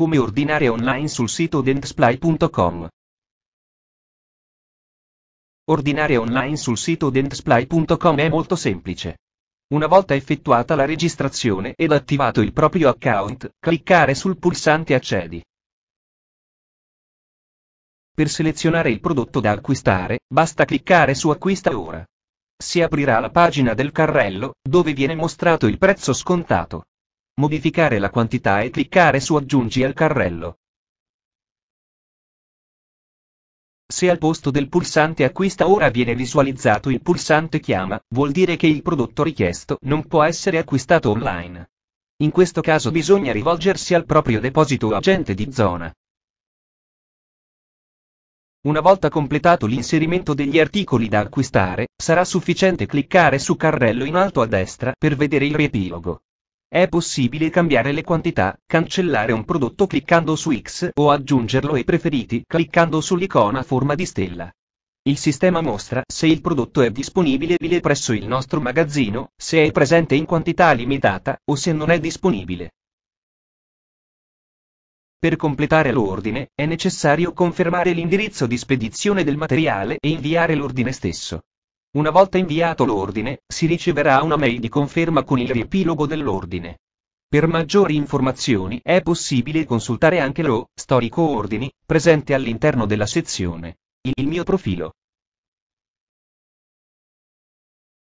come ordinare online sul sito dentsply.com. Ordinare online sul sito dentsply.com è molto semplice. Una volta effettuata la registrazione ed attivato il proprio account, cliccare sul pulsante Accedi. Per selezionare il prodotto da acquistare, basta cliccare su Acquista ora. Si aprirà la pagina del carrello, dove viene mostrato il prezzo scontato modificare la quantità e cliccare su Aggiungi al carrello. Se al posto del pulsante acquista ora viene visualizzato il pulsante chiama, vuol dire che il prodotto richiesto non può essere acquistato online. In questo caso bisogna rivolgersi al proprio deposito o agente di zona. Una volta completato l'inserimento degli articoli da acquistare, sarà sufficiente cliccare su carrello in alto a destra per vedere il riepilogo. È possibile cambiare le quantità, cancellare un prodotto cliccando su X o aggiungerlo ai preferiti cliccando sull'icona a forma di stella. Il sistema mostra se il prodotto è disponibile presso il nostro magazzino, se è presente in quantità limitata o se non è disponibile. Per completare l'ordine, è necessario confermare l'indirizzo di spedizione del materiale e inviare l'ordine stesso. Una volta inviato l'ordine, si riceverà una mail di conferma con il riepilogo dell'ordine. Per maggiori informazioni è possibile consultare anche lo storico ordini presente all'interno della sezione Il mio profilo.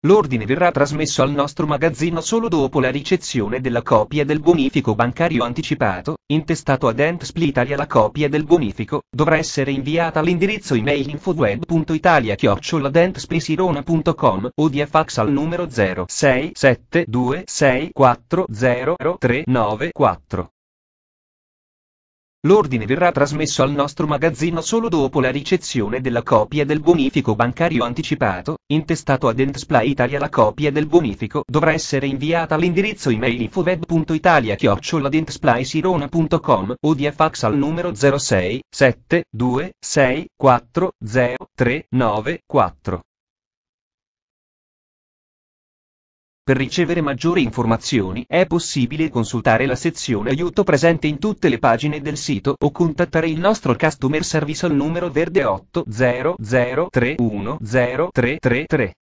L'ordine verrà trasmesso al nostro magazzino solo dopo la ricezione della copia del bonifico bancario anticipato, intestato ad Entsp Italia la copia del bonifico, dovrà essere inviata all'indirizzo email infoweb.italia-dentsplisirona.com o via fax al numero 0672640394. L'ordine verrà trasmesso al nostro magazzino solo dopo la ricezione della copia del bonifico bancario anticipato, intestato a Dentsply Italia la copia del bonifico dovrà essere inviata all'indirizzo email infoved.italia-dentsply-sirona.com o via fax al numero 06 7 2 6 4 0 3 9 4. Per ricevere maggiori informazioni è possibile consultare la sezione aiuto presente in tutte le pagine del sito o contattare il nostro customer service al numero verde 800 3103333.